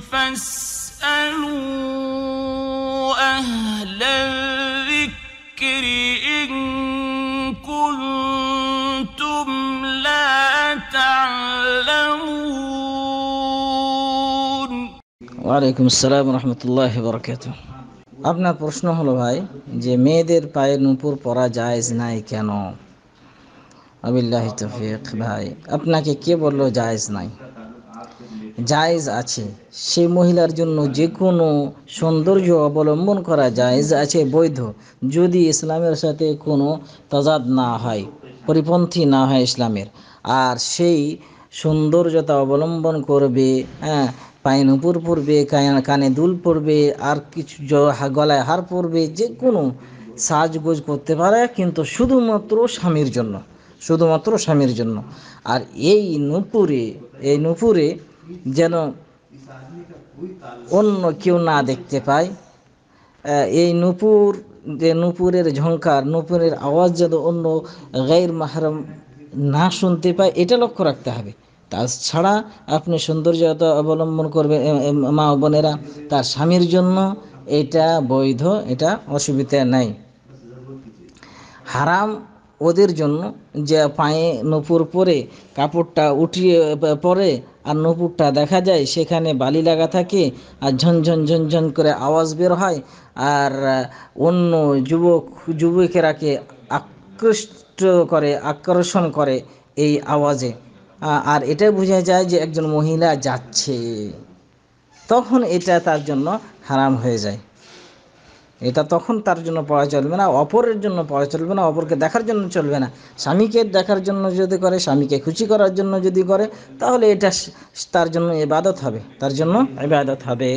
فاسألوا أهل الذكر إن كنتم لا تعلمون وعليكم السلام ورحمة الله وبركاته আপনার প্রশ্ন হলো ভাই যে মেয়েদের পায়ে নূপুর পরা জায়েজ নাই কেন আবিল্লাহ তফিক ভাই আপনাকে কে বললো জায়েজ নাই জায়েজ আছে সেই মহিলার জন্য যে কোনো সৌন্দর্য অবলম্বন করা জায়েজ আছে বৈধ যদি ইসলামের সাথে কোনো তাজাদ না হয় পরিপন্থী না হয় ইসলামের আর সেই সৌন্দর্যতা অবলম্বন করবে হ্যাঁ পায়ে নুপুর পরবে কানে দুল পরবে আর কিছু গলায় হার পরবে যে কোনো সাজগোজ করতে পারে কিন্তু শুধুমাত্র স্বামীর জন্য শুধুমাত্র স্বামীর জন্য আর এই নুপুরে এই নুপুরে যেন অন্য কেউ না দেখতে পায় এই নূপুর যে নূপুরের ঝঙ্কার নূপুরের আওয়াজ যেন অন্য গায়ের মাহারাম না শুনতে পায় এটা লক্ষ্য রাখতে হবে তাছাড়া আপনি সৌন্দর্যতা অবলম্বন করবেন মা বোনেরা তার স্বামীর জন্য এটা বৈধ এটা অসুবিধা নাই হারাম ওদের জন্য যে পায়ে নপুর পরে কাপড়টা উঠিয়ে পরে আর নপুরটা দেখা যায় সেখানে বালি লাগা থাকে আর ঝনঝন ঝনঝন করে আওয়াজ বের হয় আর অন্য যুবক যুবকেরাকে আকৃষ্ট করে আকর্ষণ করে এই আওয়াজে আর এটা বোঝা যায় যে একজন মহিলা যাচ্ছে তখন এটা তার জন্য হারাম হয়ে যায় এটা তখন তার জন্য পড়া চলবে না অপরের জন্য পড়া চলবে না অপরকে দেখার জন্য চলবে না স্বামীকে দেখার জন্য যদি করে স্বামীকে খুশি করার জন্য যদি করে তাহলে এটা তার জন্য এবাদত হবে তার জন্য এবাদত হবে